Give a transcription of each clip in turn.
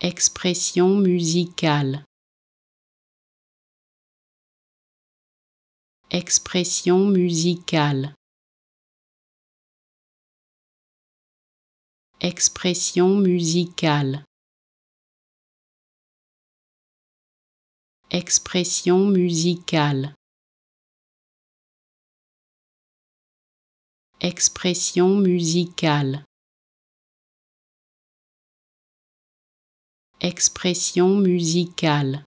Expression musicale. Expression musicale. Expression musicale. Expression musicale. Expression musicale. expression musicale.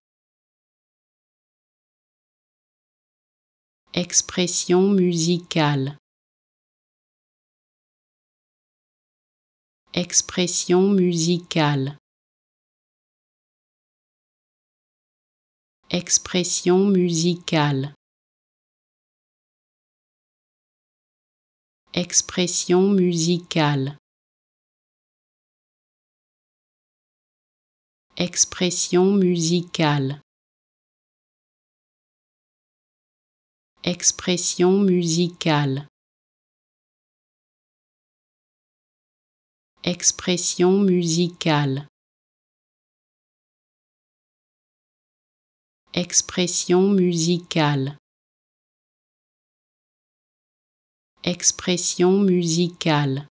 Expression musicale. Expression musicale. Expression musicale. Expression musicale. Expression musicale. Expression musicale. Expression musicale. Expression musicale. Expression musicale.